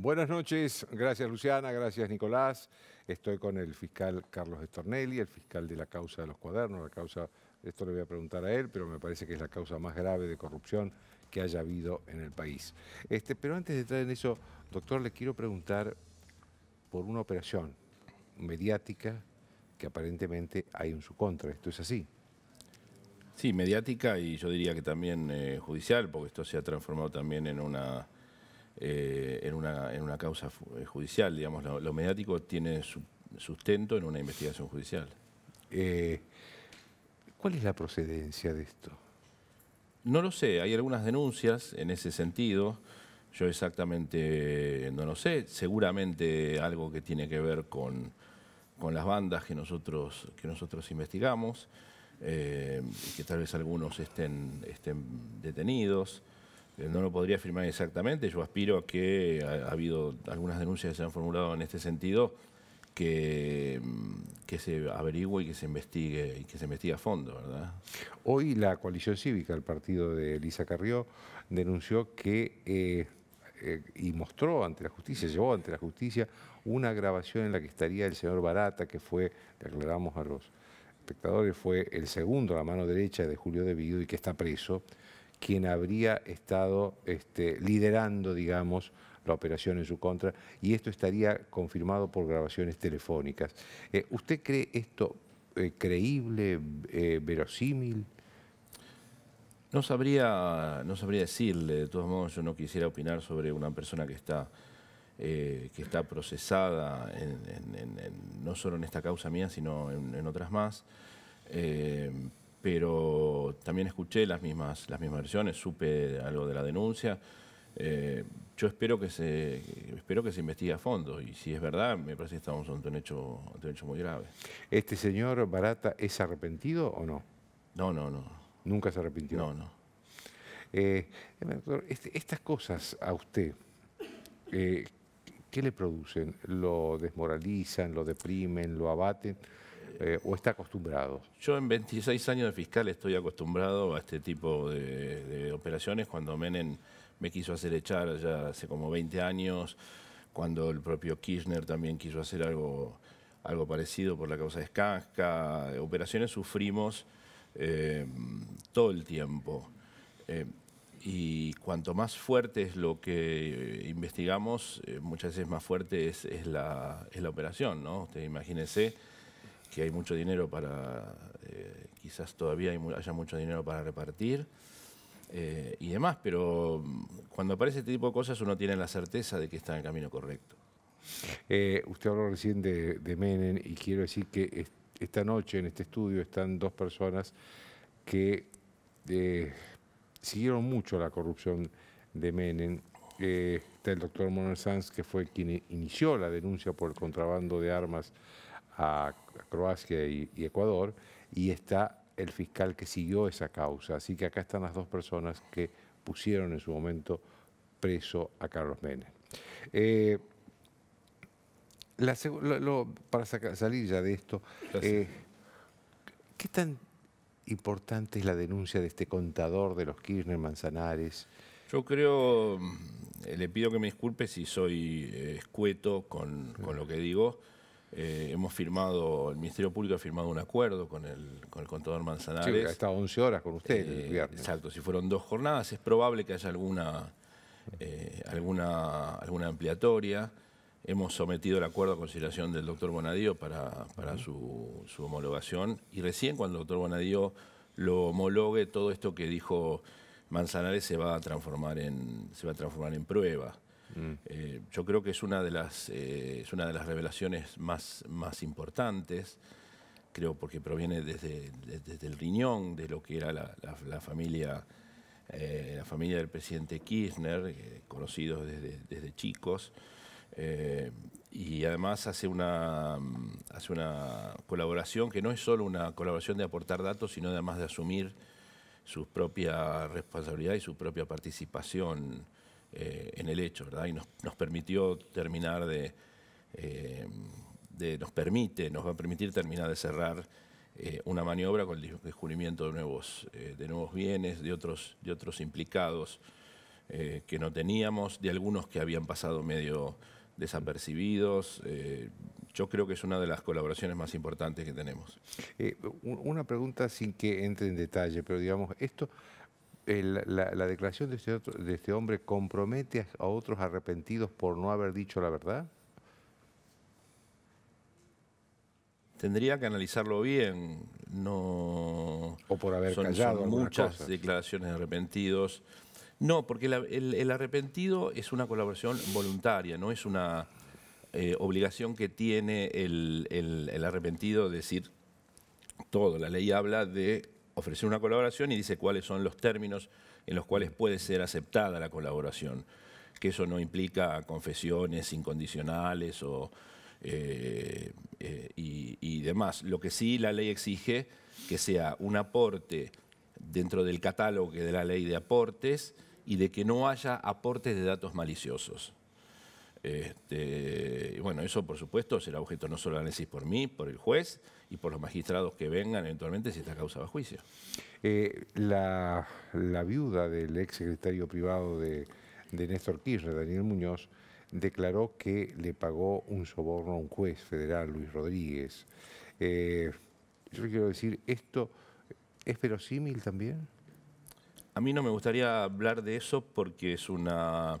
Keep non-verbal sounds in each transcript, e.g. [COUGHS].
Buenas noches, gracias Luciana, gracias Nicolás. Estoy con el fiscal Carlos Estornelli, el fiscal de la causa de los cuadernos, la causa, esto le voy a preguntar a él, pero me parece que es la causa más grave de corrupción que haya habido en el país. Este, pero antes de entrar en eso, doctor, le quiero preguntar por una operación mediática que aparentemente hay en su contra, ¿esto es así? Sí, mediática y yo diría que también eh, judicial, porque esto se ha transformado también en una eh, en, una, en, una, causa eh, judicial. Digamos, lo, mediático tiene su sustento en una investigación judicial. Eh, ¿Cuál es la procedencia de esto? No lo sé, hay algunas denuncias en ese sentido. Yo exactamente no lo sé. Seguramente algo que tiene que ver con, las bandas que nosotros, que nosotros investigamos, que tal vez algunos estén, estén detenidos. Eh, no lo podría afirmar exactamente. Yo aspiro a que ha, habido algunas denuncias que se han formulado en este sentido, mm, que, se averigüe y que se investigue y que se investigue a fondo, ¿verdad? Hoy la coalición cívica, el partido de Elisa Carrió, denunció que eh, eh, y mostró ante la justicia, llevó ante la justicia una grabación en la que estaría el señor Barata, que fue, le aclaramos a los espectadores, fue el segundo a la mano derecha de Julio De Vido y que está preso quien habría estado este, liderando, digamos, la operación en su contra, y esto estaría confirmado por grabaciones telefónicas. Eh, ¿Usted cree esto eh, creíble, eh, verosímil? No sabría, no sabría decirle, de todos modos yo no quisiera opinar sobre una persona que está, que está procesada, no solo en esta causa mía, sino en, otras más pero también escuché las mismas, las mismas versiones, supe algo de la denuncia. Eh, yo espero que se espero que se investigue a fondo y si es verdad, me parece que estamos ante un hecho, un hecho muy grave. ¿Este señor Barata es arrepentido o no? No, no, no. ¿Nunca se arrepintió? No, no. Eh, eh, este, estas cosas a usted, ¿qué le producen? ¿Lo desmoralizan, lo deprimen, lo abaten? Eh, o está acostumbrado? Yo en 26 años de fiscal estoy acostumbrado a este tipo de, operaciones. Cuando Menem me quiso hacer echar ya hace como 20 años, cuando el propio Kirchner también quiso hacer algo, parecido por la causa de Skanska, operaciones sufrimos eh, todo el tiempo. Eh, y cuanto más fuerte es lo que investigamos, muchas veces más fuerte es, la, operación, ¿no? imagínense que hay mucho dinero para, eh, quizás todavía haya mucho dinero para repartir eh, y demás, pero mm, cuando aparece este tipo de cosas uno tiene la certeza de que está en el camino correcto. Eh, usted habló recién de, Menem y quiero decir que esta noche en este estudio están dos personas que siguieron mucho la corrupción de Menem. está el doctor Manuel Sanz, que fue quien inició la denuncia por el contrabando de armas a Croacia y, Ecuador, y está el fiscal que siguió esa causa. Así que acá están las dos personas que pusieron en su momento preso a Carlos Menem. Eh, para salir ya de esto, eh, ¿qué tan importante es la denuncia de este contador de los Kirchner Manzanares? Yo creo, mm, le pido que me disculpe si soy eh, escueto con, con lo que digo, eh, hemos firmado, el Ministerio Público ha firmado un acuerdo con el, con el contador Manzanares. Sí, ha estado 11 horas con usted eh, Exacto, si fueron dos jornadas, es probable que haya alguna, eh, alguna, alguna ampliatoria. Hemos sometido el acuerdo a consideración del doctor Bonadío para, su, su, homologación y recién cuando el doctor Bonadío lo homologue, todo esto que dijo Manzanares se va a transformar en, se va a transformar en prueba. Mm. Eh, yo creo que es una de las, eh, es una de las revelaciones más, más importantes, creo porque proviene desde, desde el riñón de lo que era la, familia, eh, la familia del presidente Kirchner, conocidos desde, desde chicos. y además hace una, mm, hace una colaboración que no es solo una colaboración de aportar datos, sino además de asumir su propia responsabilidad y su propia participación eh, en el hecho, ¿verdad? Y nos, nos permitió terminar de, eh, de, nos permite, nos va a permitir terminar de cerrar eh, una maniobra con el descubrimiento de nuevos, de nuevos bienes, de otros, de otros implicados que no teníamos, de algunos que habían pasado medio desapercibidos. yo creo que es una de las colaboraciones más importantes que tenemos. una pregunta sin que entre en detalle, pero digamos, esto eh, la, declaración de este, este hombre compromete a otros arrepentidos por no haber dicho la verdad? Tendría que analizarlo bien. No. O por haber callado. muchas declaraciones de arrepentidos. No, porque el, arrepentido es una colaboración voluntaria, no es una eh, obligación que tiene el, el, arrepentido decir todo. La ley habla de ofrecer una colaboración y dice cuáles son los términos en los cuales puede ser aceptada la colaboración, que eso no implica confesiones incondicionales o, eh, eh, y, demás. Lo que sí la ley exige que sea un aporte dentro del catálogo de la ley de aportes y de que no haya aportes de datos maliciosos. Este, bueno, eso por supuesto será objeto no solo de análisis por mí, por el juez, y por los magistrados que vengan eventualmente si esta causa va a juicio. Eh, la, viuda del ex secretario privado de, Néstor Kirchner, Daniel Muñoz, declaró que le pagó un soborno a un juez federal, Luis Rodríguez. Eh, yo quiero decir, ¿esto es verosímil también? A mí no me gustaría hablar de eso porque es una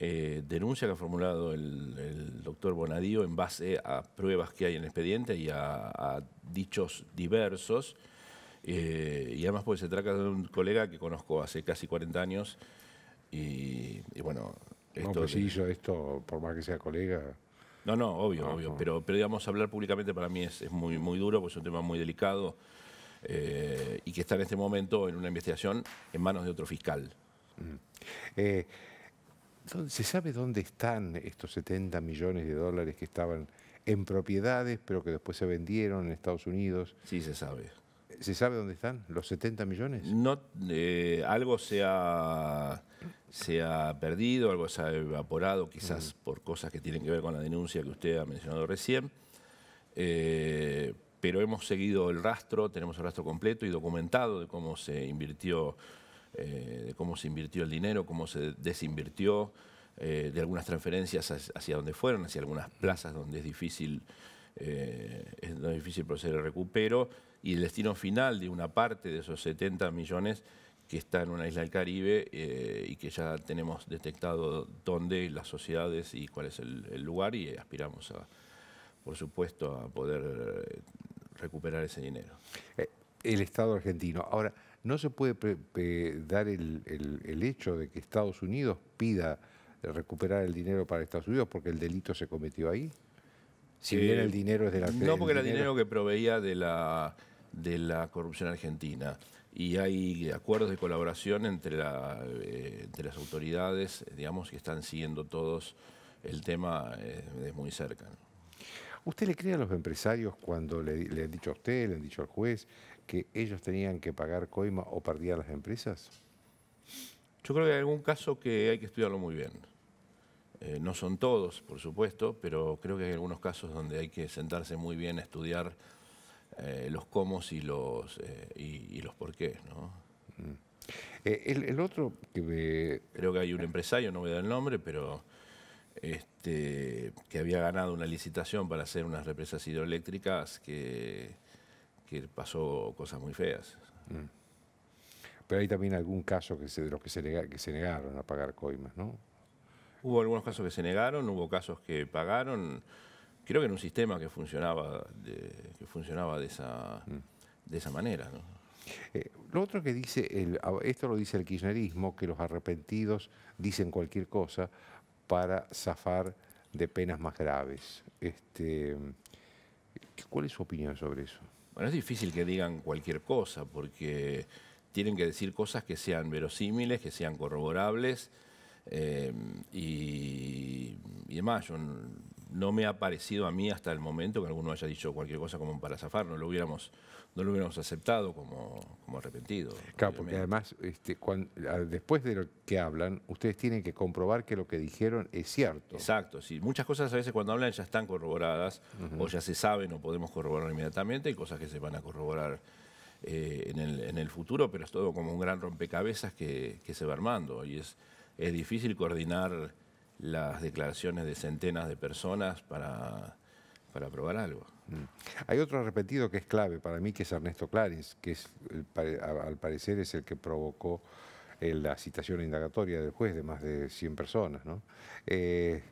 eh, denuncia que ha formulado el, doctor Bonadío en base a pruebas que hay en el expediente y a, dichos diversos. Eh, y además pues se trata de un colega que conozco hace casi 40 años y, bueno... Esto, no, pues yo esto, por más que sea colega... No, no, obvio, ah, obvio. Ah. Pero, digamos, hablar públicamente para mí es, muy, muy duro pues es un tema muy delicado eh, y que está en este momento en una investigación en manos de otro fiscal. Mm. ¿Se sabe dónde están estos 70 millones de dólares que estaban en propiedades, pero que después se vendieron en Estados Unidos? Sí, se sabe. ¿Se sabe dónde están los 70 millones? No, eh, algo se ha, se ha, perdido, algo se ha evaporado, quizás por cosas que tienen que ver con la denuncia que usted ha mencionado recién. Eh, pero hemos seguido el rastro, tenemos el rastro completo y documentado de cómo se invirtió eh, de cómo se invirtió el dinero, cómo se desinvirtió, eh, de algunas transferencias hacia dónde fueron, hacia algunas plazas donde es difícil, eh, es, difícil proceder al recupero, y el destino final de una parte de esos 70 millones que está en una isla del Caribe y que ya tenemos detectado dónde, las sociedades y cuál es el, lugar y aspiramos, a, por supuesto, a poder recuperar ese dinero. El Estado argentino. Ahora, no se puede dar el, hecho de que Estados Unidos pida recuperar el dinero para Estados Unidos porque el delito se cometió ahí. Si eh, bien el dinero es de la No, porque era dinero... que proveía de la, de la corrupción argentina. Y hay acuerdos de colaboración entre, la, eh, las autoridades, digamos, que están siguiendo todos el tema eh, muy cerca. ¿Usted le cree a los empresarios cuando le, le, han dicho a usted, le han dicho al juez, que ellos tenían que pagar coima o perdían las empresas? Yo creo que hay algún caso que hay que estudiarlo muy bien. Eh, no son todos, por supuesto, pero creo que hay algunos casos donde hay que sentarse muy bien a estudiar eh, los cómo y los, eh, y, los por qué. ¿no? Mm. El, otro que me... Creo que hay un empresario, no voy a dar el nombre, pero este, que había ganado una licitación para hacer unas represas hidroeléctricas que que pasó cosas muy feas. Mm. Pero hay también algún caso que se, de los que se, negaron a pagar coimas, ¿no? Hubo algunos casos que se negaron, hubo casos que pagaron. Creo que era un sistema que funcionaba de, que funcionaba de esa, mm. de esa manera, eh, lo otro que dice, esto lo dice el kirchnerismo, que los arrepentidos dicen cualquier cosa para zafar de penas más graves. Este, ¿Cuál es su opinión sobre eso? Bueno, es difícil que digan cualquier cosa porque tienen que decir cosas que sean verosímiles, que sean corroborables eh, y, demás no me ha parecido a mí hasta el momento que alguno haya dicho cualquier cosa como para zafar, no lo hubiéramos, no lo hubiéramos aceptado como, como arrepentido. Claro, porque además, este, después de lo que hablan, ustedes tienen que comprobar que lo que dijeron es cierto. Exacto, sí. Muchas cosas a veces cuando hablan ya están corroboradas, o ya se saben o podemos corroborar inmediatamente, hay cosas que se van a corroborar. Eh, en, el, en, el, futuro, pero es todo como un gran rompecabezas que, se va armando y es, es difícil coordinar las declaraciones de centenas de personas para, para probar algo. Mm. Hay otro repetido que es clave para mí, que es Ernesto Clarins, que es, al parecer es el que provocó eh, la citación indagatoria del juez de más de 100 personas. ¿no? Eh,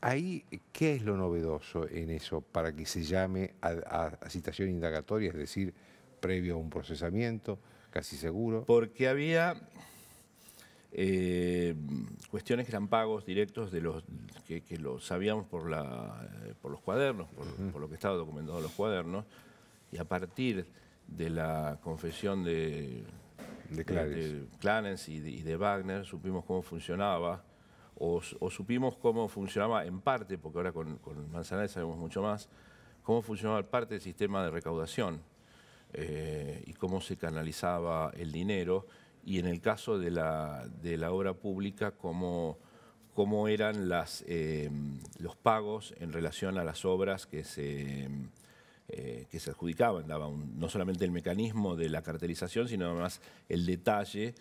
ahí, ¿qué es lo novedoso en eso para que se llame a citación indagatoria, es decir, previo a un procesamiento, casi seguro? Porque había eh, cuestiones que eran pagos directos de los que, lo sabíamos por, la, eh, por los cuadernos, por, lo que estaba documentado en los cuadernos, y a partir de la confesión de, de, y de, Wagner supimos cómo funcionaba, o, supimos cómo funcionaba en parte, porque ahora con, con Manzanares sabemos mucho más, cómo funcionaba parte del sistema de recaudación eh, y cómo se canalizaba el dinero y en el caso de la, de la obra pública, cómo, cómo eran las, eh, los pagos en relación a las obras que se, eh, que se adjudicaban. Daba no solamente el mecanismo de la cartelización, sino además el detalle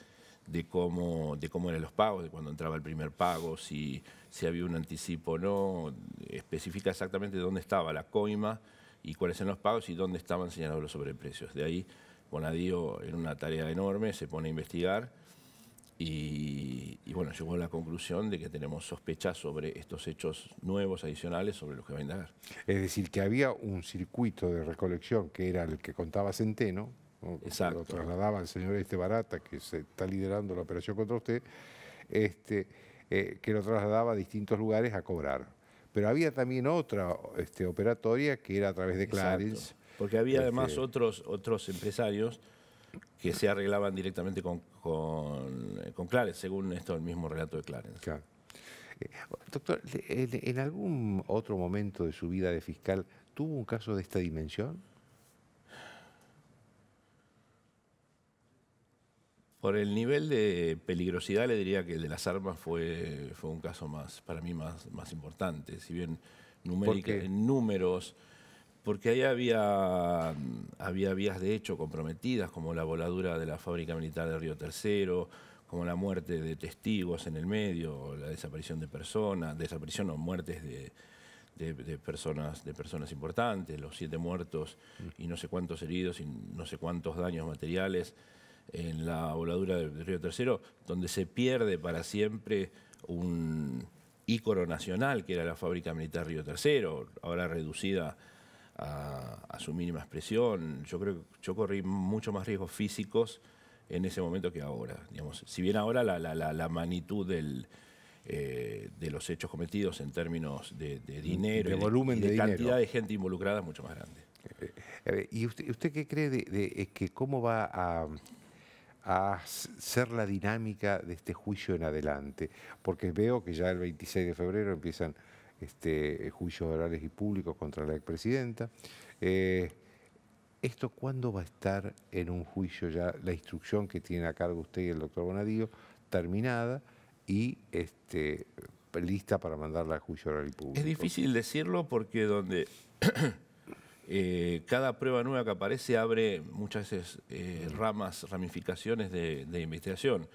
de cómo, de cómo eran los pagos, de cuándo entraba el primer pago, si, si había un anticipo o no. Especifica exactamente dónde estaba la coima y cuáles eran los pagos y dónde estaban señalados los sobreprecios. De ahí Bonadío en una tarea enorme se pone a investigar y, bueno, llegó a la conclusión de que tenemos sospechas sobre estos hechos nuevos, adicionales, sobre los que va a indagar. Es decir, que había un circuito de recolección que era el que contaba Centeno, que lo trasladaba el señor Estebarata, que se está liderando la operación contra usted, este, eh, que lo trasladaba a distintos lugares a cobrar. Pero había también otra este, operatoria que era a través de Clarence. Porque había además este, otros, otros empresarios que se arreglaban directamente con, con, Clarence, según esto el mismo relato de Clarence. Eh, doctor, eh, ¿en, algún otro momento de su vida de fiscal tuvo un caso de esta dimensión? Por el nivel de peligrosidad le diría que el de las armas fue, fue un caso más, para mí más, más importante. Si bien numérica, en números porque ahí había, había vías de hecho comprometidas, como la voladura de la fábrica militar de Río Tercero, como la muerte de testigos en el medio, la desaparición de personas, desaparición o muertes de, personas, de personas importantes, los siete muertos mm. y no sé cuántos heridos y no sé cuántos daños materiales en la voladura de Río Tercero, donde se pierde para siempre un ícono nacional que era la fábrica militar Río Tercero, ahora reducida a, su mínima expresión. Yo creo que yo corrí mucho más riesgos físicos en ese momento que ahora. Digamos, si bien ahora la, la, magnitud del, eh, de los hechos cometidos en términos de, dinero, de volumen, y de, cantidad de gente involucrada es mucho más grande. Eh, eh, ¿Y usted, qué cree de, que cómo va a, a ser la dinámica de este juicio en adelante? Porque veo que ya el 26 de febrero empiezan este, juicios orales y públicos contra la expresidenta. Eh, ¿Esto cuándo va a estar en un juicio ya la instrucción que tiene a cargo usted y el doctor Bonadío terminada y este, lista para mandarla a juicio oral y público? Es difícil decirlo porque donde [COUGHS] eh, cada prueba nueva que aparece abre muchas veces eh, ramas, ramificaciones de, de, investigación.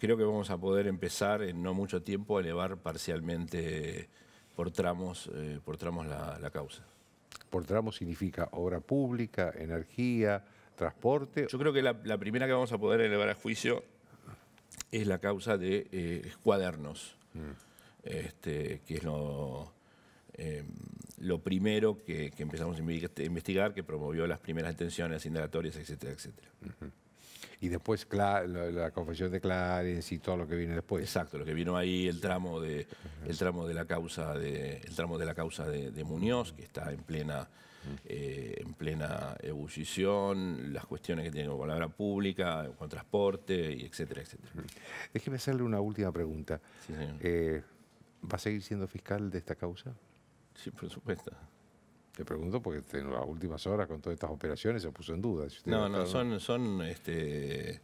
Creo que vamos a poder empezar en no mucho tiempo a elevar parcialmente por tramos, eh, por tramos la, causa. Por tramos significa obra pública, energía, transporte. Yo creo que la, primera que vamos a poder elevar a juicio es la causa de eh, cuadernos, mm. este, que es lo, em, primero que, empezamos a investigar, que promovió las primeras intenciones, indagatorias, etcétera, etcétera. Y después la, confesión de Clarence y todo lo que viene después. Exacto, lo que vino ahí, el tramo de, el tramo de la causa de, el tramo de la causa de, Muñoz, que está en plena, eh, en plena ebullición, las cuestiones que tiene con la obra pública, con transporte, y etcétera, etcétera. Déjeme hacerle una última pregunta. Eh, ¿Va a seguir siendo fiscal de esta causa? Sí, por supuesto. Le pregunto porque en las últimas horas con todas estas operaciones se puso en duda. no, no, son, son, este,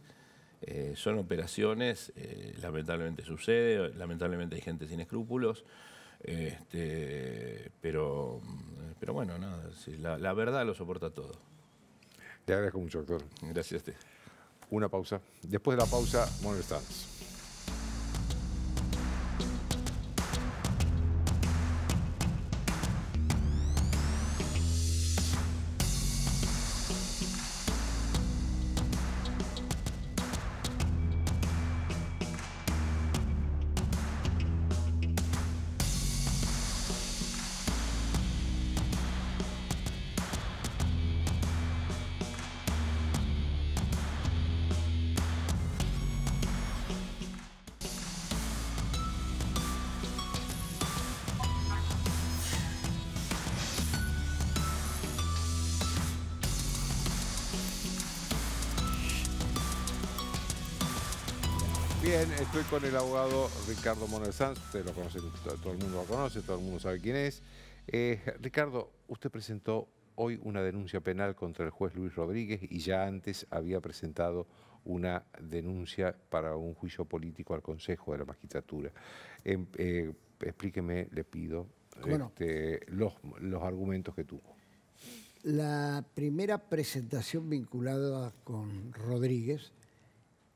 eh, son operaciones, eh, lamentablemente sucede, lamentablemente hay gente sin escrúpulos, este, pero, pero bueno, la, verdad lo soporta todo. Te agradezco mucho, doctor. Gracias a ti. Una pausa. Después de la pausa, estás? con el abogado Ricardo Monel Sanz. Usted lo conoce, todo el mundo lo conoce, todo el mundo sabe quién es. Eh, Ricardo, usted presentó hoy una denuncia penal contra el juez Luis Rodríguez y ya antes había presentado una denuncia para un juicio político al Consejo de la Magistratura. Em, eh, explíqueme, le pido, este, los argumentos que tuvo. La primera presentación vinculada con Rodríguez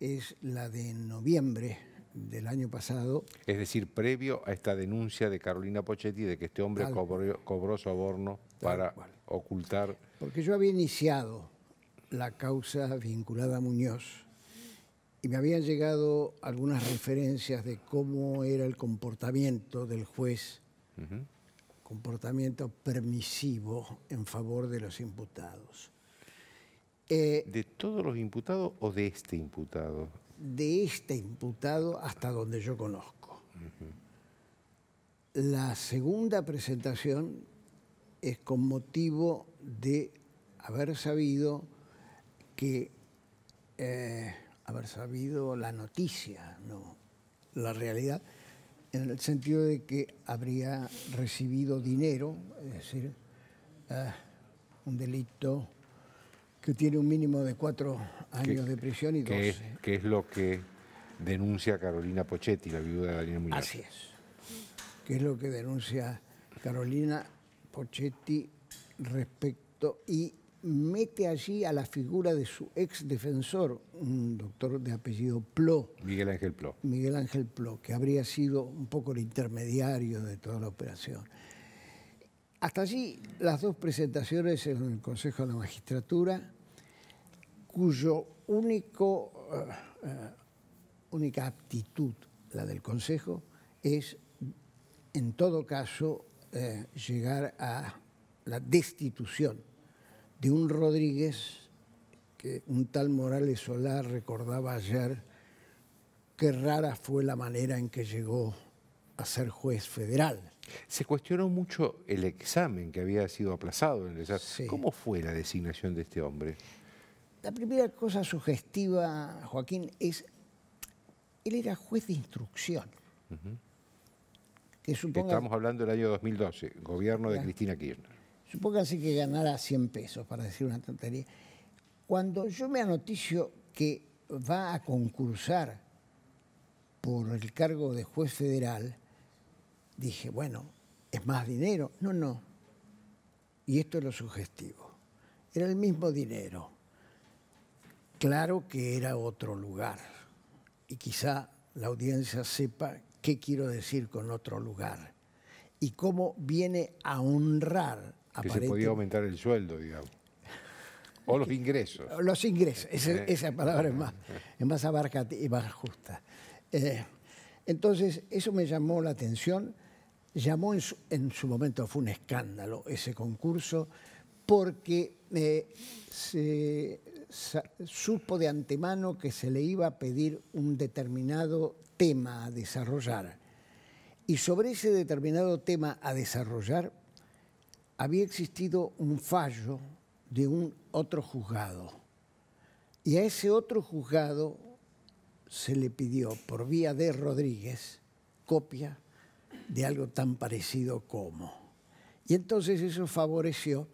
es la de noviembre del año pasado. Es decir, previo a esta denuncia de Carolina Pochetti de que este hombre cobró, soborno para ocultar... Porque yo había iniciado la causa vinculada a Muñoz y me habían llegado algunas referencias de cómo era el comportamiento del juez, comportamiento permisivo en favor de los imputados. Eh, ¿De todos los imputados o de este imputado? de este imputado hasta donde yo conozco. La segunda presentación es con motivo de haber sabido que, eh, haber sabido la noticia, no, la realidad, en el sentido de que habría recibido dinero, es decir, eh, un delito que tiene un mínimo de cuatro años de prisión y dos. qué es lo que denuncia Carolina Pochetti, la viuda de Daniel Muñoz. Así es. qué es lo que denuncia Carolina Pochetti respecto y mete allí a la figura de su ex defensor, un doctor de apellido Plo. Miguel Ángel Plo. Miguel Ángel Plo, que habría sido un poco el intermediario de toda la operación. Hasta allí las dos presentaciones en el Consejo de la Magistratura, cuyo único, eh, única aptitud, la del Consejo, es en todo caso eh, llegar a la destitución de un Rodríguez que un tal Morales Solar recordaba ayer qué rara fue la manera en que llegó a ser juez federal se cuestionó mucho el examen que había sido aplazado. En el ¿Cómo fue la designación de este hombre? La primera cosa sugestiva, Joaquín, es él era juez de instrucción. Estamos hablando del año 2012, gobierno de Cristina Kirchner. así que ganara 100 pesos, para decir una tontería. Cuando yo me anoticio que va a concursar por el cargo de juez federal, dije, bueno, ¿es más dinero? No, no. Y esto es lo sugestivo. Era el mismo dinero. Claro que era otro lugar. Y quizá la audiencia sepa qué quiero decir con otro lugar. Y cómo viene a honrar. Que se podía aumentar el sueldo, digamos. O los ingresos. Los ingresos, eh. esa, palabra es más, es más y más justa. Eh, entonces, eso me llamó la atención llamó en su, momento, fue un escándalo ese concurso, porque eh, se supo de antemano que se le iba a pedir un determinado tema a desarrollar. Y sobre ese determinado tema a desarrollar había existido un fallo de un otro juzgado. Y a ese otro juzgado se le pidió por vía de Rodríguez copia de algo tan parecido como. Y entonces eso favoreció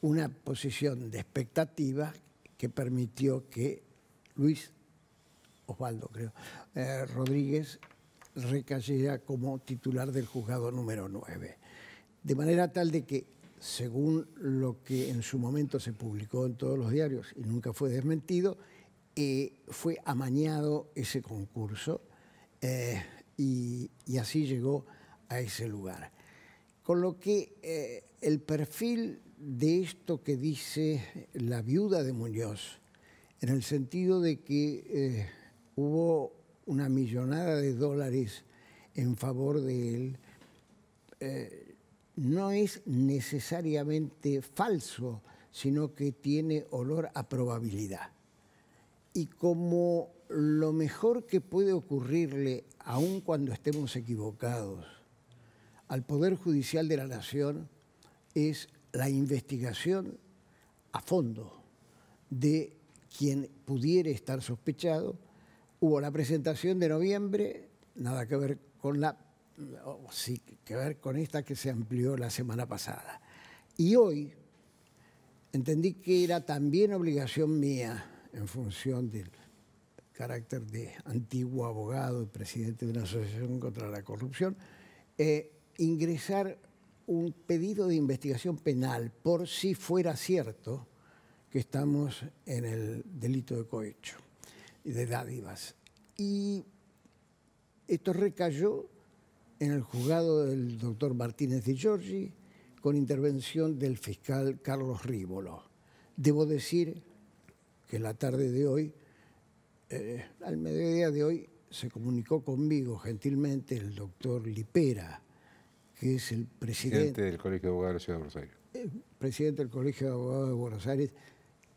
una posición de expectativa que permitió que Luis Osvaldo, creo, eh, Rodríguez recayera como titular del juzgado número 9. De manera tal de que, según lo que en su momento se publicó en todos los diarios y nunca fue desmentido, eh, fue amañado ese concurso. Eh, y, así llegó a ese lugar. Con lo que eh, el perfil de esto que dice la viuda de Muñoz, en el sentido de que eh, hubo una millonada de dólares en favor de él, eh, no es necesariamente falso, sino que tiene olor a probabilidad y como lo mejor que puede ocurrirle, aun cuando estemos equivocados, al Poder Judicial de la Nación es la investigación a fondo de quien pudiera estar sospechado. Hubo la presentación de noviembre, nada que ver con la, sí, que ver con esta que se amplió la semana pasada. Y hoy entendí que era también obligación mía en función del carácter de antiguo abogado y presidente de una asociación contra la corrupción, eh, ingresar un pedido de investigación penal por si fuera cierto que estamos en el delito de cohecho y de dádivas. Y esto recayó en el juzgado del doctor Martínez de Giorgi con intervención del fiscal Carlos Rívolo. Debo decir que la tarde de hoy, eh, al mediodía de hoy, se comunicó conmigo gentilmente el doctor Lipera, que es el presidente, del Colegio de Abogados de Buenos Aires. Eh, presidente del Colegio de Abogados de Buenos Aires.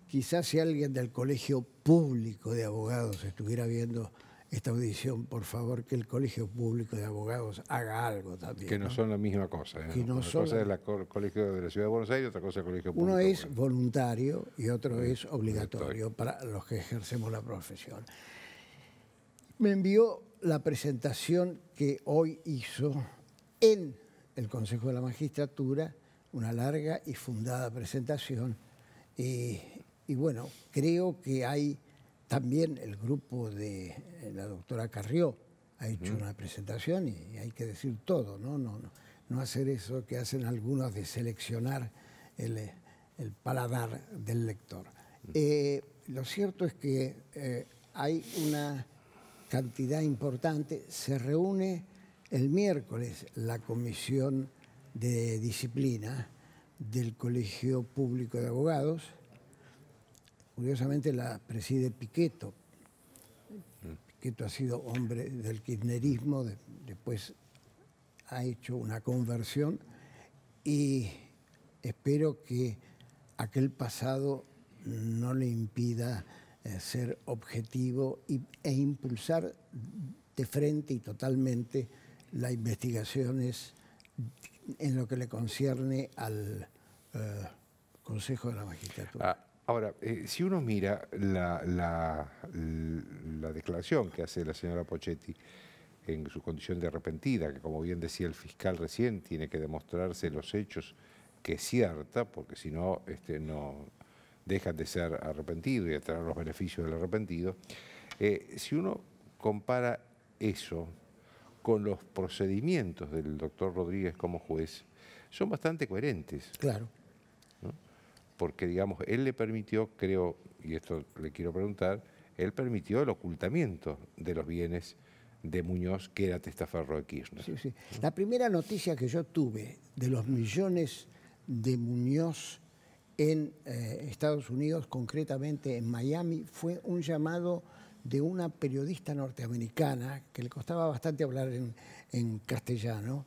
Quizás si alguien del Colegio Público de Abogados estuviera viendo esta audición, por favor, que el Colegio Público de Abogados haga algo también. Que no, son la misma cosa. ¿eh? Una cosa es el Colegio de la Ciudad de Buenos Aires, y otra cosa es el Colegio Público. Uno es voluntario y otro es obligatorio para los que ejercemos la profesión. Me envió la presentación que hoy hizo en el Consejo de la Magistratura, una larga y fundada presentación. Eh, y bueno, creo que hay también el grupo de eh, la doctora Carrió ha hecho una presentación y hay que decir todo, ¿no? No, no, no hacer eso que hacen algunos de seleccionar el, eh, paladar del lector. Eh, lo cierto es que hay una cantidad importante, se reúne el miércoles la comisión de disciplina del Colegio Público de Abogados Curiosamente la preside Piqueto. Piqueto ha sido hombre del kirchnerismo, después ha hecho una conversión y espero que aquel pasado no le impida eh, ser objetivo e impulsar de frente y totalmente las investigaciones en lo que le concierne al eh, Consejo de la Magistratura. Ah, Ahora, eh, si uno mira la, la, declaración que hace la señora Pochetti en su condición de arrepentida, que como bien decía el fiscal recién, tiene que demostrarse los hechos que es cierta, porque si no, este, no dejan de ser arrepentido y de traer los beneficios del arrepentido. Eh, si uno compara eso con los procedimientos del doctor Rodríguez como juez, son bastante coherentes. Claro porque digamos, él le permitió, creo, y esto le quiero preguntar, él permitió el ocultamiento de los bienes de Muñoz, que era testaferro de Kirchner. La primera noticia que yo tuve de los millones de Muñoz en eh, Estados Unidos, concretamente en Miami, fue un llamado de una periodista norteamericana que le costaba bastante hablar en, en castellano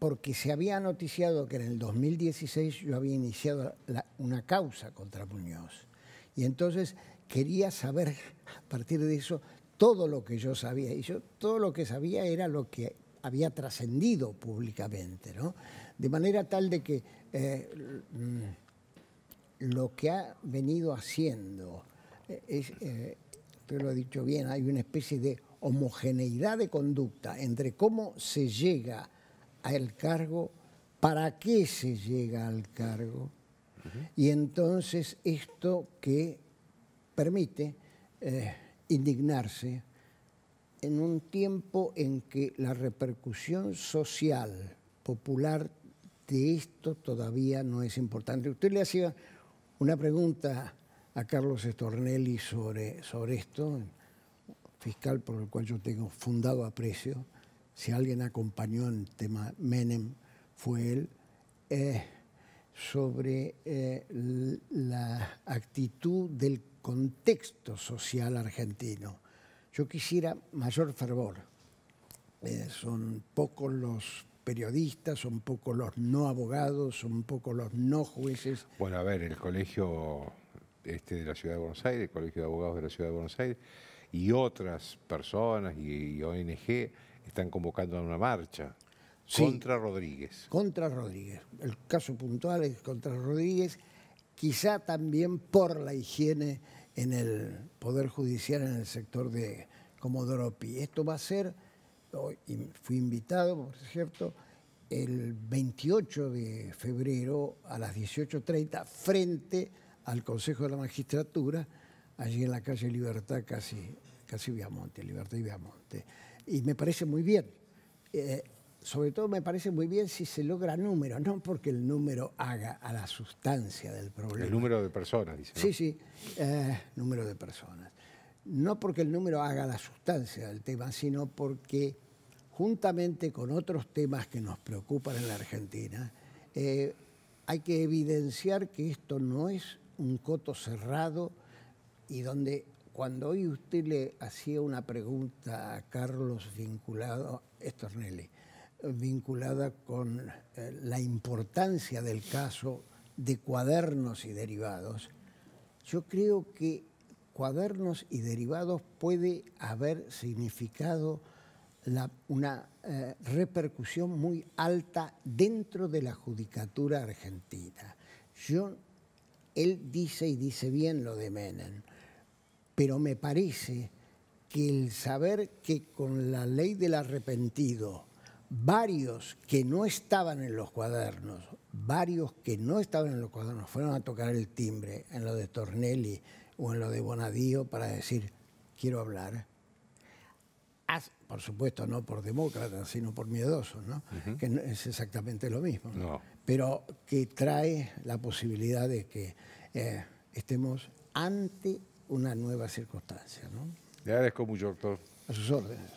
porque se había noticiado que en el 2016 yo había iniciado una causa contra Muñoz. Y entonces quería saber a partir de eso todo lo que yo sabía. Y yo todo lo que sabía era lo que había trascendido públicamente, ¿no? De manera tal de que eh, lo que ha venido haciendo eh, es, eh, usted lo ha dicho bien, hay una especie de homogeneidad de conducta entre cómo se llega al cargo, para qué se llega al cargo. Y entonces esto que permite eh, indignarse en un tiempo en que la repercusión social, popular de esto todavía no es importante. Usted le hacía una pregunta a Carlos Estornelli sobre, sobre esto, fiscal por el cual yo tengo fundado aprecio si alguien acompañó en tema Menem, fue él, eh, sobre eh, la actitud del contexto social argentino. Yo quisiera mayor fervor. Eh, son pocos los periodistas, son pocos los no abogados, son pocos los no jueces. Bueno, a ver, el colegio este de la Ciudad de Buenos Aires, el Colegio de Abogados de la Ciudad de Buenos Aires, y otras personas y ONG están convocando a una marcha contra Rodríguez. Contra Rodríguez. El caso puntual es contra Rodríguez, quizá también por la higiene en el Poder Judicial, en el sector de Comodoro Pi. Esto va a ser, fui invitado, por cierto, el 28 de febrero a las 18.30 frente al Consejo de la Magistratura, allí en la calle Libertad, casi Casi Viamonte, Libertad y Viamonte. Y me parece muy bien. Eh, sobre todo me parece muy bien si se logra número, no porque el número haga a la sustancia del problema. El número de personas, dice. Sí, sí, eh, número de personas. No porque el número haga la sustancia del tema, sino porque juntamente con otros temas que nos preocupan en la Argentina, eh, hay que evidenciar que esto no es un coto cerrado y donde cuando hoy usted le hacía una pregunta a Carlos vinculado, vinculada con eh, la importancia del caso de cuadernos y derivados, yo creo que cuadernos y derivados puede haber significado una eh, repercusión muy alta dentro de la judicatura argentina. Yo, él dice y dice bien lo de Menem, pero me parece que el saber que con la ley del arrepentido, varios que no estaban en los cuadernos, varios que no estaban en los cuadernos, fueron a tocar el timbre en lo de Tornelli o en lo de Bonadío para decir, quiero hablar. Por supuesto, no por demócratas, sino por miedosos, ¿no? que es exactamente lo mismo. Pero que trae la posibilidad de que eh, estemos ante una nueva circunstancia. ¿no? Le agradezco mucho, doctor. A sus órdenes.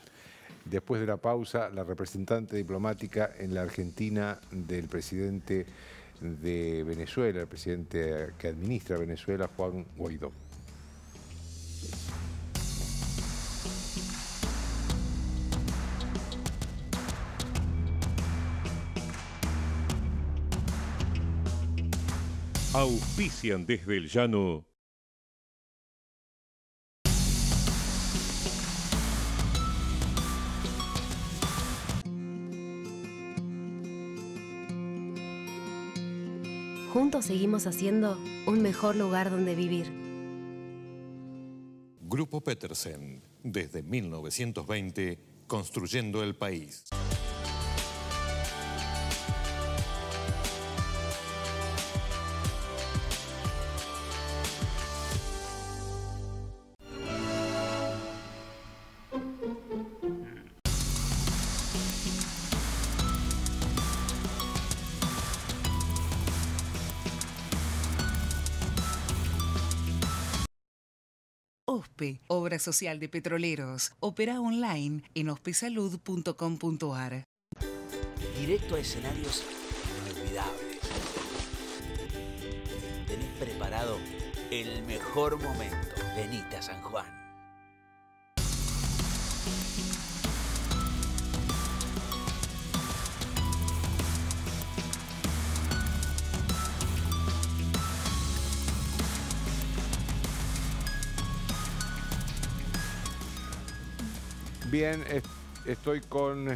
Después de la pausa, la representante diplomática en la Argentina del presidente de Venezuela, el presidente que administra Venezuela, Juan Guaidó. Auspician desde el llano Juntos seguimos haciendo un mejor lugar donde vivir. Grupo Petersen, desde 1920, construyendo el país. Social de Petroleros. Opera online en hospesalud.com.ar. Directo a escenarios inolvidables. Tenés preparado el mejor momento. Venite a San Juan. Bien, estoy con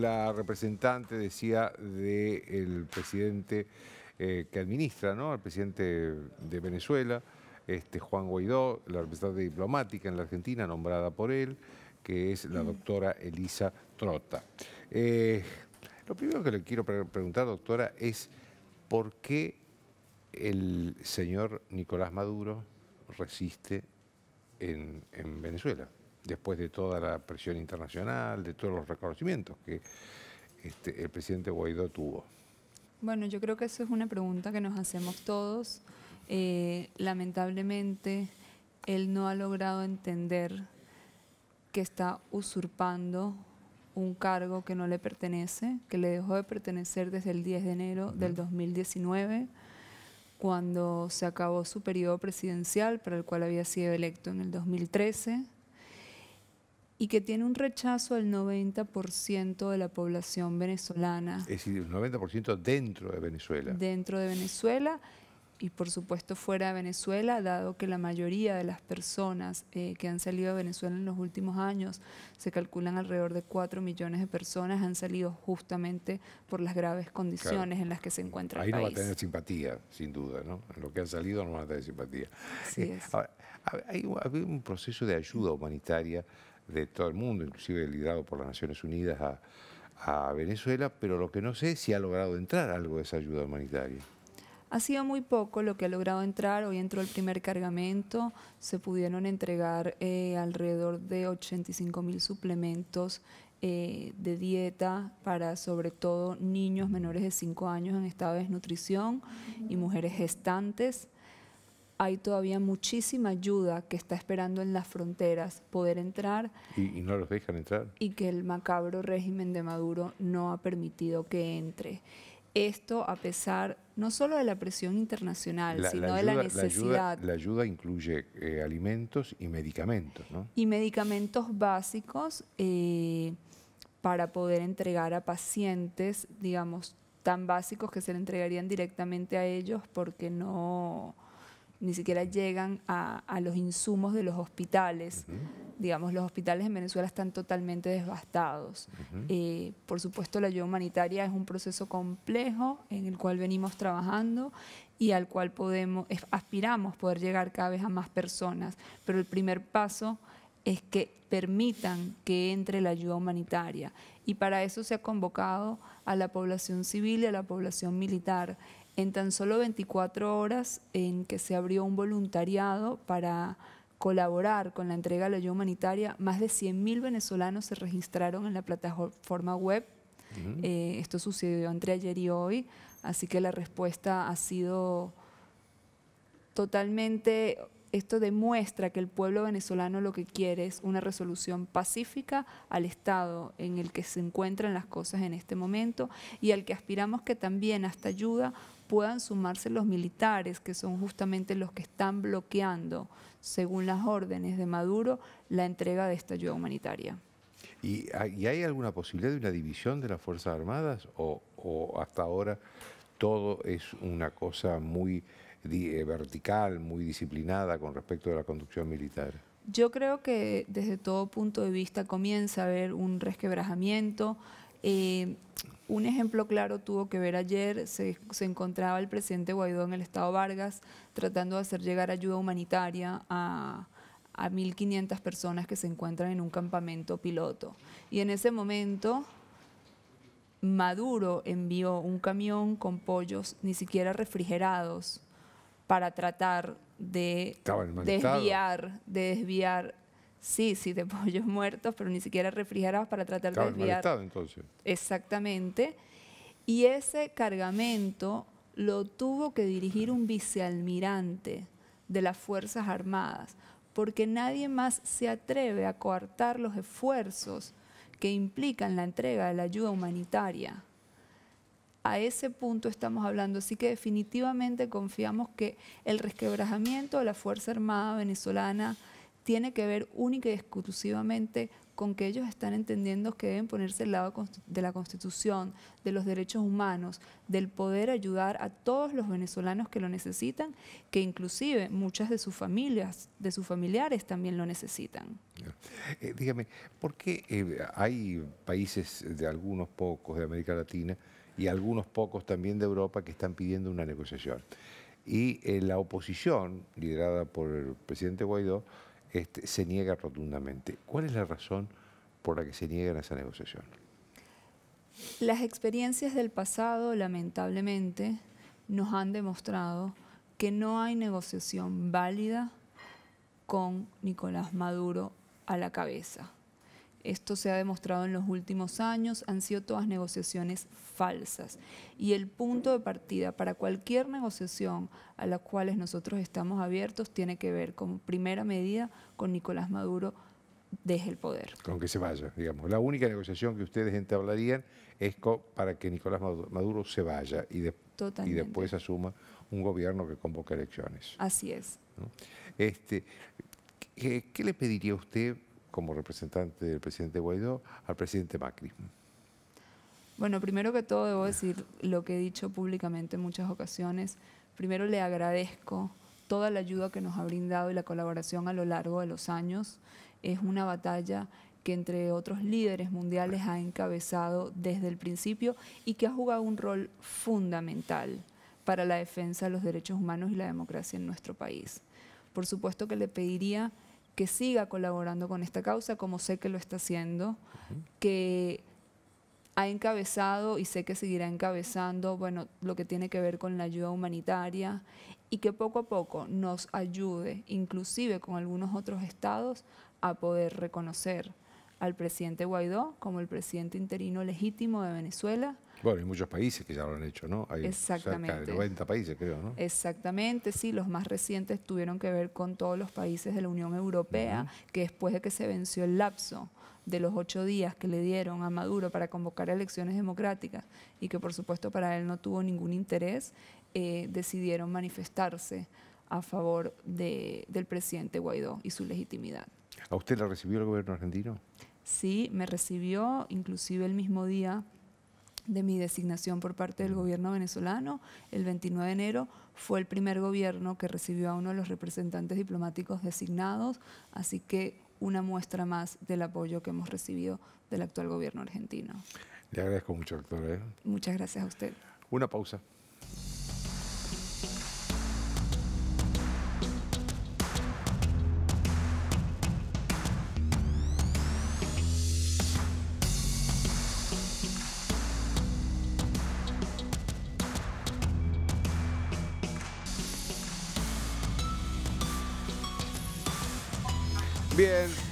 la representante, decía, del presidente eh, que administra, ¿no? El presidente de Venezuela, este, Juan Guaidó, la representante diplomática en la Argentina, nombrada por él, que es la mm. doctora Elisa Trota. Eh, lo primero que le quiero preguntar, doctora, es por qué el señor Nicolás Maduro resiste en Venezuela después de toda la presión internacional, de todos los reconocimientos que este, el presidente Guaidó tuvo? Bueno, yo creo que eso es una pregunta que nos hacemos todos. Eh, lamentablemente, él no ha logrado entender que está usurpando un cargo que no le pertenece, que le dejó de pertenecer desde el 10 de enero del 2019, cuando se acabó su periodo presidencial para el cual había sido electo en el 2013 y que tiene un rechazo al 90% de la población venezolana. Es decir, el 90% dentro de Venezuela. Dentro de Venezuela y por supuesto fuera de Venezuela, dado que la mayoría de las personas eh, que han salido de Venezuela en los últimos años, se calculan alrededor de 4 millones de personas, han salido justamente por las graves condiciones en las que se encuentra Ahí el país. Ahí no va a tener simpatía, sin duda, ¿no? En lo que han salido no van a tener simpatía. sí eh, es. hay, un proceso de ayuda humanitaria de todo el mundo, inclusive liderado por las Naciones Unidas a, Venezuela, pero lo que no sé es si ha logrado entrar algo de esa ayuda humanitaria. Ha sido muy poco lo que ha logrado entrar. Hoy entró el primer cargamento. Se pudieron entregar eh, alrededor de 85 mil suplementos eh, de dieta para sobre todo niños menores de 5 años en estado de desnutrición y mujeres gestantes hay todavía muchísima ayuda que está esperando en las fronteras poder entrar. Y, no los dejan entrar. Y que el macabro régimen de Maduro no ha permitido que entre. Esto a pesar no solo de la presión internacional, sino de la necesidad. La ayuda, incluye eh, alimentos y medicamentos, ¿no? Y medicamentos básicos eh, para poder entregar a pacientes, digamos, tan básicos que se le entregarían directamente a ellos porque no ni siquiera llegan a, los insumos de los hospitales. Digamos, los hospitales en Venezuela están totalmente devastados. Eh, por supuesto, la ayuda humanitaria es un proceso complejo en el cual venimos trabajando y al cual podemos, aspiramos poder llegar cada vez a más personas. Pero el primer paso es que permitan que entre la ayuda humanitaria. Y para eso se ha convocado a la población civil y a la población militar en tan solo 24 horas en que se abrió un voluntariado para colaborar con la entrega de la ayuda humanitaria, más de 100.000 venezolanos se registraron en la plataforma web. Eh, esto sucedió entre ayer y hoy, así que la respuesta ha sido totalmente esto demuestra que el pueblo venezolano lo que quiere es una resolución pacífica al estado en el que se encuentran las cosas en este momento y al que aspiramos que también hasta ayuda puedan sumarse los militares, que son justamente los que están bloqueando, según las órdenes de Maduro, la entrega de esta ayuda humanitaria. ¿Y, hay alguna posibilidad de una división de las Fuerzas Armadas o, hasta ahora todo es una cosa muy eh, vertical, muy disciplinada con respecto a la conducción militar? Yo creo que desde todo punto de vista comienza a haber un resquebrajamiento. Eh, un ejemplo claro tuvo que ver ayer, se, encontraba el presidente Guaidó en el estado Vargas tratando de hacer llegar ayuda humanitaria a, 1.500 personas que se encuentran en un campamento piloto. Y en ese momento Maduro envió un camión con pollos ni siquiera refrigerados para tratar de desviar, de desviar Sí, sí, de [LAUGHS] pollos muertos, pero ni siquiera refrigerados para tratar de desviar. Estado, entonces. Exactamente. Y ese cargamento lo tuvo que dirigir un vicealmirante de las Fuerzas Armadas, porque nadie más se atreve a coartar los esfuerzos que implican la entrega de la ayuda humanitaria. A ese punto estamos hablando, así que definitivamente confiamos que el resquebrajamiento de la Fuerza Armada venezolana tiene que ver única y exclusivamente con que ellos están entendiendo que deben ponerse al lado de la Constitución, de los derechos humanos, del poder ayudar a todos los venezolanos que lo necesitan, que inclusive muchas de sus familias, de sus familiares también lo necesitan. Eh, dígame, ¿por qué eh, hay países de algunos pocos de América Latina y algunos pocos también de Europa que están pidiendo una negociación? Y eh, la oposición, liderada por el presidente Guaidó, este, se niega rotundamente. ¿Cuál es la razón por la que se niegan a esa negociación? Las experiencias del pasado, lamentablemente, nos han demostrado que no hay negociación válida con Nicolás Maduro a la cabeza. Esto se ha demostrado en los últimos años, han sido todas negociaciones falsas. Y el punto de partida para cualquier negociación a la cual nosotros estamos abiertos tiene que ver como primera medida con Nicolás Maduro deje el poder. Con que se vaya, digamos. La única negociación que ustedes entablarían es para que Nicolás Maduro se vaya y, después asuma un gobierno que convoque elecciones. Así es. Este, ¿qué, le pediría usted como representante del presidente Guaidó al presidente Macri? Bueno, primero que todo debo decir lo que he dicho públicamente en muchas ocasiones. Primero le agradezco toda la ayuda que nos ha brindado y la colaboración a lo largo de los años. Es una batalla que entre otros líderes mundiales ha encabezado desde el principio y que ha jugado un rol fundamental para la defensa de los derechos humanos y la democracia en nuestro país. Por supuesto que le pediría que siga colaborando con esta causa, como sé que lo está haciendo, que ha encabezado y sé que seguirá encabezando, bueno, lo que tiene que ver con la ayuda humanitaria y que poco a poco nos ayude, inclusive con algunos otros estados, a poder reconocer al presidente Guaidó como el presidente interino legítimo de Venezuela bueno, hay muchos países que ya lo han hecho, ¿no? Hay Exactamente. 90 países, creo, ¿no? Exactamente, sí. Los más recientes tuvieron que ver con todos los países de la Unión Europea, que después de que se venció el lapso de los ocho días que le dieron a Maduro para convocar elecciones democráticas y que por supuesto para él no tuvo ningún interés, eh, decidieron manifestarse a favor del presidente Guaidó y su legitimidad. ¿A usted la recibió el gobierno argentino? Sí, me recibió, inclusive el mismo día de mi designación por parte del gobierno venezolano, el 29 de enero fue el primer gobierno que recibió a uno de los representantes diplomáticos designados, así que una muestra más del apoyo que hemos recibido del actual gobierno argentino. Le agradezco mucho, doctor. ¿eh? Muchas gracias a usted. Una pausa.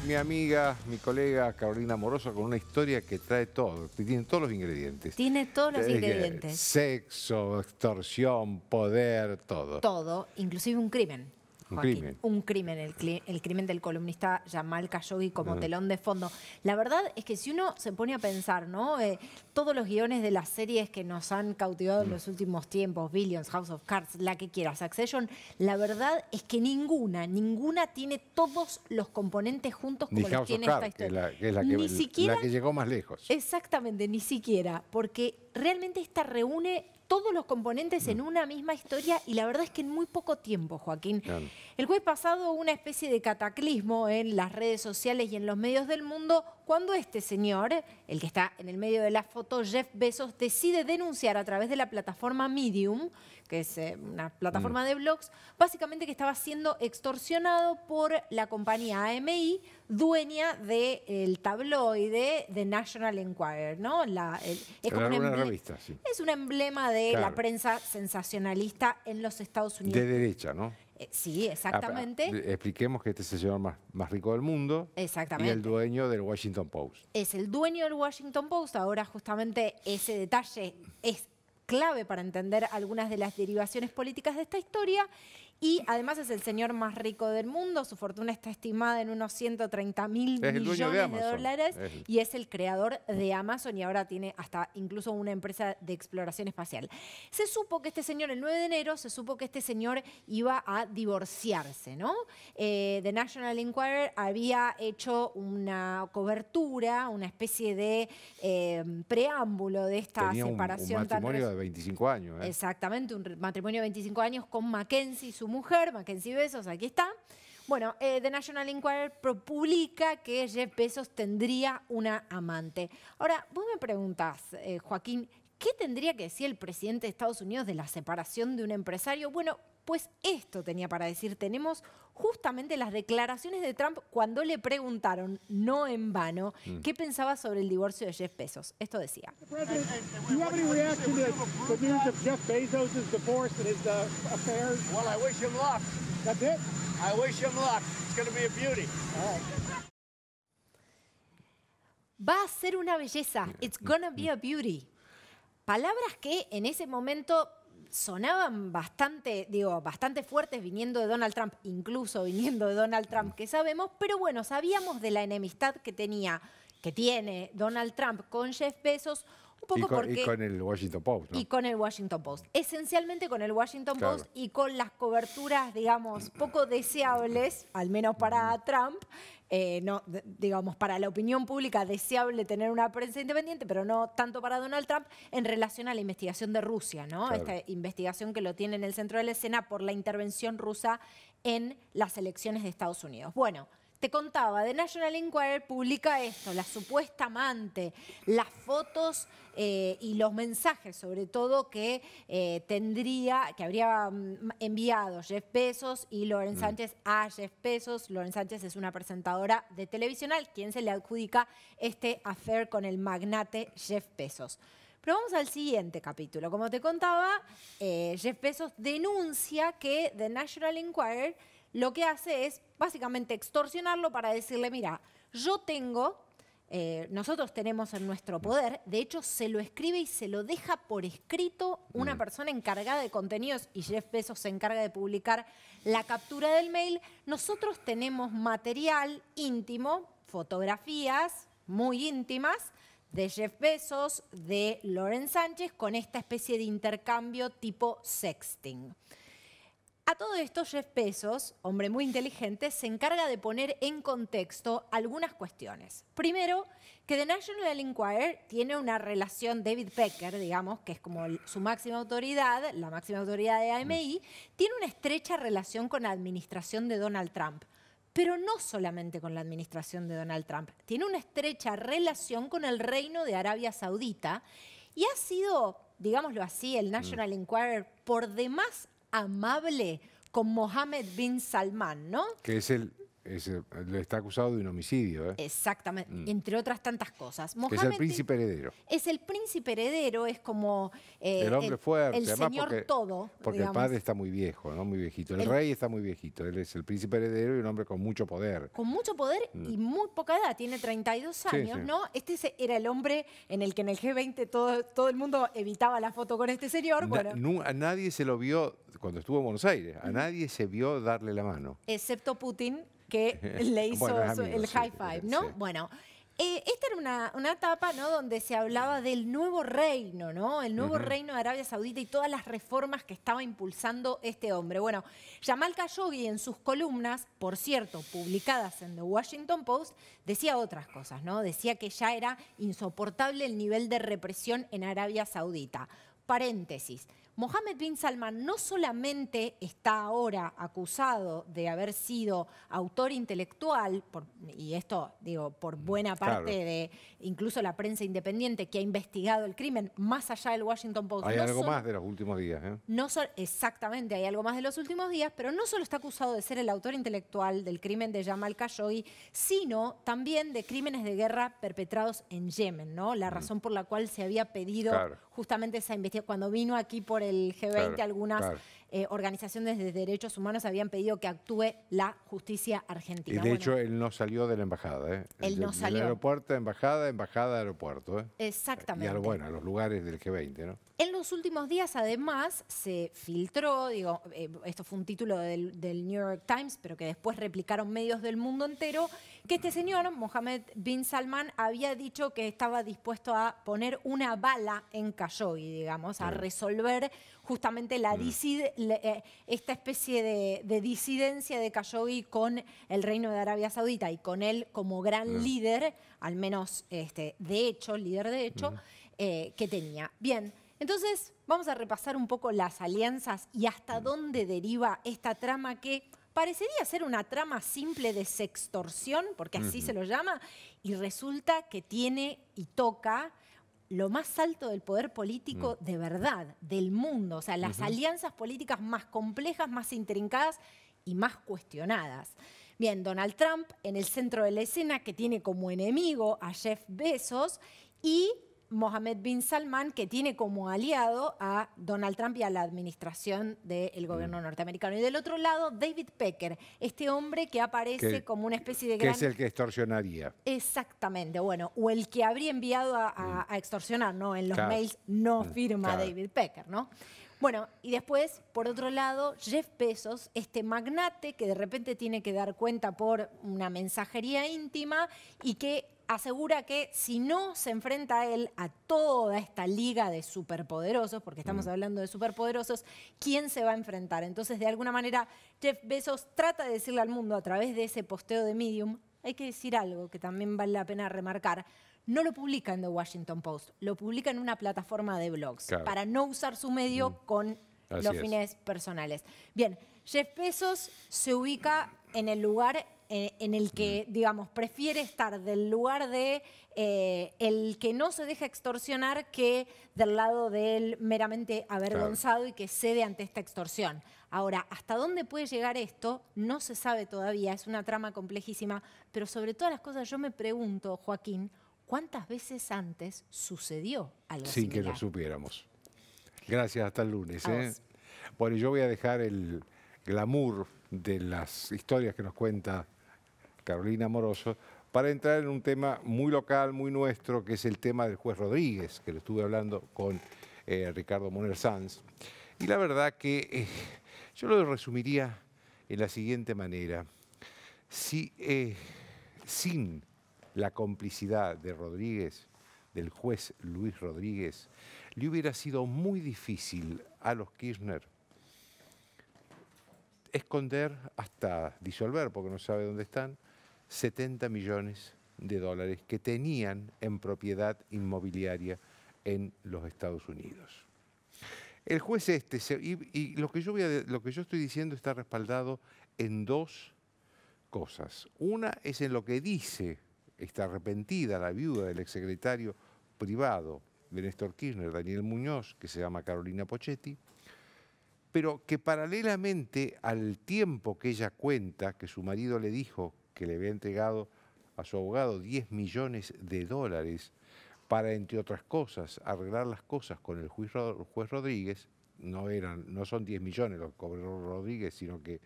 mi amiga, mi colega Carolina Moroso con una historia que trae todo, que tiene todos los ingredientes. Tiene todos los eh, ingredientes. Sexo, extorsión, poder, todo. Todo, inclusive un crimen. Un crimen. Un crimen, el, crimen del columnista Yamal Khashoggi como telón de fondo. La verdad es que si uno se pone a pensar, ¿no? Eh, todos los guiones de las series que nos han cautivado en mm. los últimos tiempos, Billions, House of Cards, la que quieras, Succession, la verdad es que ninguna, ninguna tiene todos los componentes juntos como los tiene esta historia. Que es la que llegó más lejos. Exactamente, ni siquiera, porque realmente esta reúne todos los componentes en mm. una misma historia y la verdad es que en muy poco tiempo, Joaquín. El jueves pasado una especie de cataclismo en las redes sociales y en los medios del mundo cuando este señor, el que está en el medio de la foto, Jeff Bezos, decide denunciar a través de la plataforma Medium, que es eh, una plataforma mm. de blogs, básicamente que estaba siendo extorsionado por la compañía AMI dueña del tabloide de National Enquirer, ¿no? es una un emblema de la prensa sensacionalista en los Estados Unidos. De derecha, ¿no? Eh, sí, exactamente. Ah, expliquemos que este es el señor más, más rico del mundo. Y el dueño del Washington Post. Es el dueño del Washington Post. Ahora justamente ese detalle es clave para entender algunas de las derivaciones políticas de esta historia y además es el señor más rico del mundo. Su fortuna está estimada en unos 130 mil millones de, dólares y es el creador de Amazon y ahora tiene hasta incluso una empresa de exploración espacial. Se supo que este señor, el 9 de enero, se supo que este señor iba a divorciarse, ¿no? Eh, The National Inquirer había hecho una cobertura, una especie de eh, preámbulo de esta separación. Un, un ¿eh? matrimonio de 25 años. Exactamente, un matrimonio de 25 años con Mackenzie, su mujer, Mackenzie Besos, aquí está. Bueno, eh, The National Inquirer publica que Jeff Bezos tendría una amante. Ahora, vos me preguntás, eh, Joaquín, ¿qué tendría que decir el presidente de Estados Unidos de la separación de un empresario? Bueno, pues esto tenía para decir. Tenemos justamente las declaraciones de Trump cuando le preguntaron, no en vano, mm. qué pensaba sobre el divorcio de Jeff Bezos. Esto decía. Va a ser una belleza. Mm. It's gonna be a beauty. Palabras que en ese momento sonaban bastante, digo, bastante fuertes viniendo de Donald Trump, incluso viniendo de Donald Trump, mm. que sabemos, pero bueno, sabíamos de la enemistad que tenía, que tiene Donald Trump con Jeff Bezos, un poco y con, porque... Y con el Washington Post, Y con el Washington Post. Esencialmente con el Washington Post y con las coberturas, digamos, poco deseables, al menos para mm. Trump, eh, no, digamos, para la opinión pública deseable tener una prensa independiente, pero no tanto para Donald Trump, en relación a la investigación de Rusia, ¿no? Esta investigación que lo tiene en el centro de la escena por la intervención rusa en las elecciones de Estados Unidos. Bueno. Te contaba, The National Enquirer publica esto, la supuesta amante, las fotos eh, y los mensajes, sobre todo, que eh, tendría, que habría mm, enviado Jeff Bezos y Lauren mm. Sánchez a Jeff Bezos. Lauren Sánchez es una presentadora de televisional, quien se le adjudica este affair con el magnate Jeff Bezos. Pero vamos al siguiente capítulo. Como te contaba, eh, Jeff Bezos denuncia que The National Enquirer lo que hace es básicamente extorsionarlo para decirle, mira, yo tengo, eh, nosotros tenemos en nuestro poder, de hecho se lo escribe y se lo deja por escrito una mm. persona encargada de contenidos y Jeff Bezos se encarga de publicar la captura del mail, nosotros tenemos material íntimo, fotografías muy íntimas, de Jeff Bezos, de Loren Sánchez, con esta especie de intercambio tipo sexting. A todo esto, Jeff Bezos, hombre muy inteligente, se encarga de poner en contexto algunas cuestiones. Primero, que The National Enquirer tiene una relación, David Becker, digamos, que es como su máxima autoridad, la máxima autoridad de AMI, mm. tiene una estrecha relación con la administración de Donald Trump. Pero no solamente con la administración de Donald Trump, tiene una estrecha relación con el reino de Arabia Saudita y ha sido digámoslo así, el mm. National Enquirer por demás amable con Mohammed bin Salman, ¿no? Que es el eh, le está acusado de un homicidio. ¿eh? Exactamente, mm. entre otras tantas cosas. es el príncipe heredero. Es el príncipe heredero, es como... Eh, el hombre fuerte. El, señor todo. Porque el padre está muy viejo, ¿no? Muy viejito. El, rey está muy viejito. Él es el príncipe heredero y un hombre con mucho poder. Con mucho poder mm. y muy poca edad. Tiene 32 años, ¿no? Este era el hombre en el que en el G20 todo, el mundo evitaba la foto con este señor. a nadie se lo vio cuando estuvo en Buenos Aires. A nadie se vio darle la mano. Excepto Putin que [LAUGHS] le hizo el high five, ¿no? Bueno. Eh, esta era una, etapa ¿no? donde se hablaba del nuevo reino, ¿no? El nuevo reino de Arabia Saudita y todas las reformas que estaba impulsando este hombre. Bueno, Jamal Khashoggi en sus columnas, por cierto, publicadas en The Washington Post, decía otras cosas, ¿no? Decía que ya era insoportable el nivel de represión en Arabia Saudita. Paréntesis. Mohamed bin Salman no solamente está ahora acusado de haber sido autor intelectual, y esto digo por mm, buena parte de incluso la prensa independiente que ha investigado el crimen, más allá del Washington Post. Hay algo más de los últimos días. ¿eh? No exactamente, hay algo más de los últimos días, pero no solo está acusado de ser el autor intelectual del crimen de Jamal Khashoggi, sino también de crímenes de guerra perpetrados en Yemen, ¿no? La mm. razón por la cual se había pedido justamente esa investigación. Cuando vino aquí por ...del G20, algunas eh, organizaciones de derechos humanos habían pedido que actúe la justicia argentina. Y de hecho, él no salió de la embajada. ¿eh? Él no salió. aeropuerto, embajada, embajada, aeropuerto. ¿eh? Exactamente. Y a, bueno, los lugares del G20, ¿no? En los últimos días, además, se filtró, digo, eh, esto fue un título del New York Times, pero que después replicaron medios del mundo entero, que este señor, Mohammed bin Salman, había dicho que estaba dispuesto a poner una bala en Khashoggi, digamos, a resolver justamente mm. eh, esta especie de, disidencia de Khashoggi con el Reino de Arabia Saudita y con él como gran líder, al menos este, de hecho, líder de hecho, eh, que tenía. Bien. Entonces, vamos a repasar un poco las alianzas y hasta dónde deriva esta trama que Parecería ser una trama simple de sextorsión, porque así se lo llama, y resulta que tiene y toca lo más alto del poder político mm. de verdad, del mundo, o sea, las alianzas políticas más complejas, más intrincadas y más cuestionadas. Bien, Donald Trump en el centro de la escena que tiene como enemigo a Jeff Bezos y Mohamed bin Salman, que tiene como aliado a Donald Trump y a la administración del mm. gobierno norteamericano. Y del otro lado, David Pecker, este hombre que aparece como una especie de... Que es el que extorsionaría. Exactamente, bueno, o el que habría enviado a, mm. extorsionar, ¿no? En los mails no mm. firma David Pecker, ¿no? Bueno, y después, por otro lado, Jeff Bezos, este magnate que de repente tiene que dar cuenta por una mensajería íntima y que asegura que si no se enfrenta a él a toda esta liga de superpoderosos, porque estamos mm. hablando de superpoderosos, ¿quién se va a enfrentar? Entonces, de alguna manera, Jeff Bezos trata de decirle al mundo a través de ese posteo de Medium, hay que decir algo que también vale la pena remarcar, no lo publica en The Washington Post, lo publica en una plataforma de blogs, para no usar su medio mm. con los fines personales. Bien, Jeff Bezos se ubica en el lugar en, el que, digamos, prefiere estar del lugar de eh, el que no se deja extorsionar que del lado de él meramente avergonzado y que cede ante esta extorsión. Ahora, ¿hasta dónde puede llegar esto? No se sabe todavía, es una trama complejísima, pero sobre todas las cosas yo me pregunto, Joaquín, ¿cuántas veces antes sucedió algo Sin que lo supiéramos. Gracias, hasta el lunes. ¿eh? Bueno, yo voy a dejar el glamour de las historias que nos cuenta Carolina Moroso, para entrar en un tema muy local, muy nuestro, que es el tema del juez Rodríguez, que lo estuve hablando con eh, Ricardo Moner Sanz. Y la verdad que eh, yo lo resumiría en la siguiente manera. Si, eh, sin la complicidad de Rodríguez, del juez Luis Rodríguez, le hubiera sido muy difícil a los Kirchner esconder hasta disolver, porque no sabe dónde están, 70 millones de dólares que tenían en propiedad inmobiliaria en los Estados Unidos. El juez este, y, lo, que yo lo que yo estoy diciendo está respaldado en dos cosas. Una es en lo que dice, está arrepentida la viuda del exsecretario privado de Néstor Kirchner, Daniel Muñoz, que se llama Carolina Pochetti, pero que paralelamente al tiempo que ella cuenta, que su marido le dijo que le había entregado a su abogado 10 millones de dólares para, entre otras cosas, arreglar las cosas con el juez, Rodríguez. No, eran, no son 10 millones los que cobró Rodríguez, sino que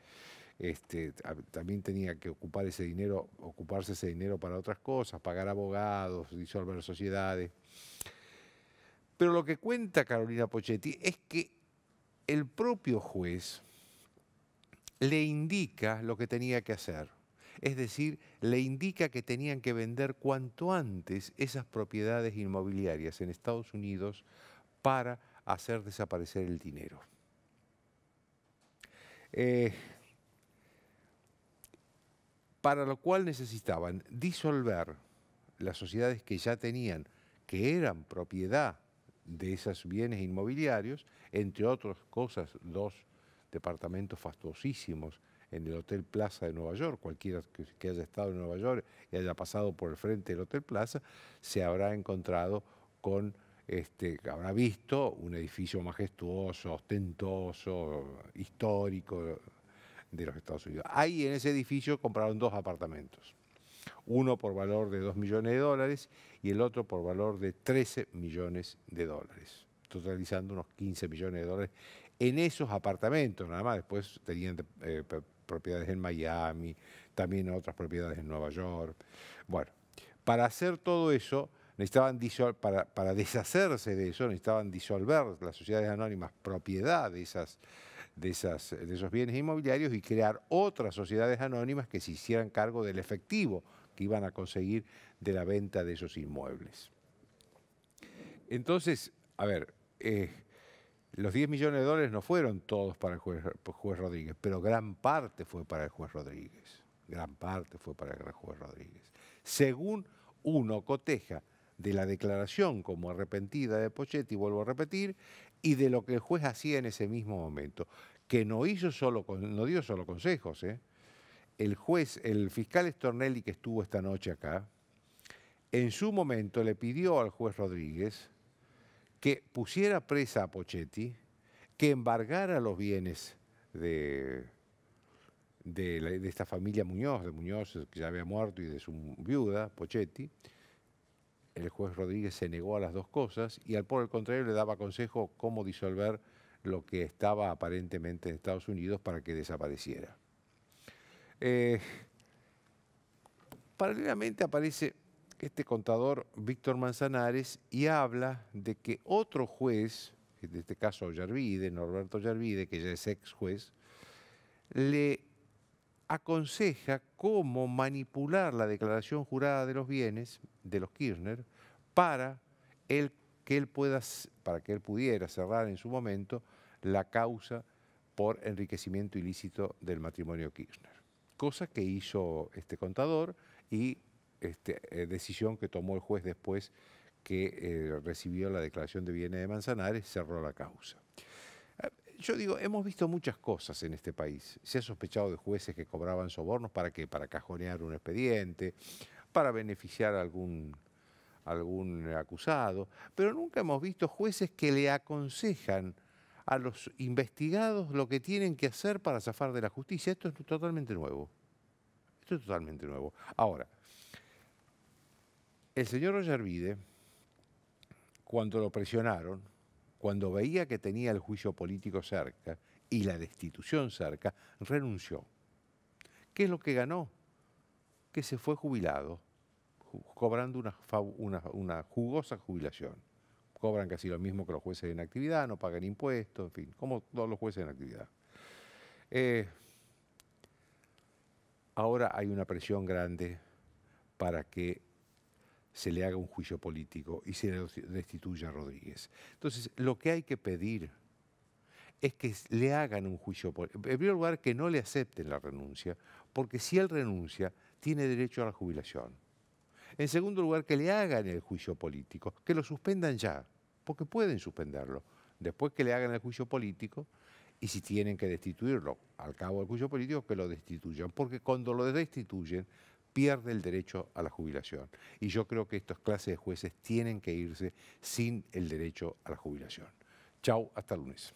este, también tenía que ocupar ese dinero, ocuparse ese dinero para otras cosas, pagar abogados, disolver sociedades. Pero lo que cuenta Carolina Pochetti es que el propio juez le indica lo que tenía que hacer es decir, le indica que tenían que vender cuanto antes esas propiedades inmobiliarias en Estados Unidos para hacer desaparecer el dinero. Eh, para lo cual necesitaban disolver las sociedades que ya tenían, que eran propiedad de esos bienes inmobiliarios, entre otras cosas, dos departamentos fastuosísimos en el Hotel Plaza de Nueva York, cualquiera que haya estado en Nueva York y haya pasado por el frente del Hotel Plaza, se habrá encontrado con, este, habrá visto un edificio majestuoso, ostentoso, histórico de los Estados Unidos. Ahí en ese edificio compraron dos apartamentos, uno por valor de 2 millones de dólares y el otro por valor de 13 millones de dólares, totalizando unos 15 millones de dólares en esos apartamentos, nada más, después tenían eh, propiedades en Miami, también otras propiedades en Nueva York. Bueno, para hacer todo eso, necesitaban para, para, deshacerse de eso, necesitaban disolver las sociedades anónimas propiedad de, esas, de, esas, de esos bienes inmobiliarios y crear otras sociedades anónimas que se hicieran cargo del efectivo que iban a conseguir de la venta de esos inmuebles. Entonces, a ver, eh, los 10 millones de dólares no fueron todos para el juez, Rodríguez, pero gran parte fue para el juez Rodríguez. Gran parte fue para el juez Rodríguez. Según uno coteja de la declaración como arrepentida de Pochetti, vuelvo a repetir, y de lo que el juez hacía en ese mismo momento, que no, hizo solo, no dio solo consejos. ¿eh? El juez, el fiscal Estornelli que estuvo esta noche acá, en su momento le pidió al juez Rodríguez que pusiera presa a Pochetti, que embargara los bienes de, de, esta familia Muñoz, de Muñoz que ya había muerto y de su viuda, Pochetti. El juez Rodríguez se negó a las dos cosas y al por el contrario le daba consejo cómo disolver lo que estaba aparentemente en Estados Unidos para que desapareciera. Eh, paralelamente aparece este contador Víctor Manzanares y habla de que otro juez, en este caso Yarvide, Norberto Yarvide, que ya es ex juez, le aconseja cómo manipular la declaración jurada de los bienes de los Kirchner para que él pueda, para que él pudiera cerrar en su momento la causa por enriquecimiento ilícito del matrimonio Kirchner. Cosa que hizo este contador y este, eh, decisión que tomó el juez después que eh, recibió la declaración de bienes de Manzanares, cerró la causa. Eh, yo digo, hemos visto muchas cosas en este país. Se ha sospechado de jueces que cobraban sobornos para qué? Para cajonear un expediente, para beneficiar a algún, algún acusado, pero nunca hemos visto jueces que le aconsejan a los investigados lo que tienen que hacer para zafar de la justicia. Esto es totalmente nuevo. Esto es totalmente nuevo. Ahora, el señor Ollarvide, cuando lo presionaron, cuando veía que tenía el juicio político cerca y la destitución cerca, renunció. ¿Qué es lo que ganó? Que se fue jubilado, cobrando una, jugosa jubilación. Cobran casi lo mismo que los jueces en actividad, no pagan impuestos, en fin, como todos los jueces en actividad. Eh, ahora hay una presión grande para que se le haga un juicio político y se le destituya a Rodríguez. Entonces, lo que hay que pedir es que le hagan un juicio político. En primer lugar, que no le acepten la renuncia, porque si él renuncia, tiene derecho a la jubilación. En segundo lugar, que le hagan el juicio político, que lo suspendan ya, porque pueden suspenderlo. Después que le hagan el juicio político, y si tienen que destituirlo al cabo del juicio político, que lo destituyan, porque cuando lo destituyen pierde el derecho a la jubilación. Y yo creo que estas clases de jueces tienen que irse sin el derecho a la jubilación. Chau, hasta el lunes.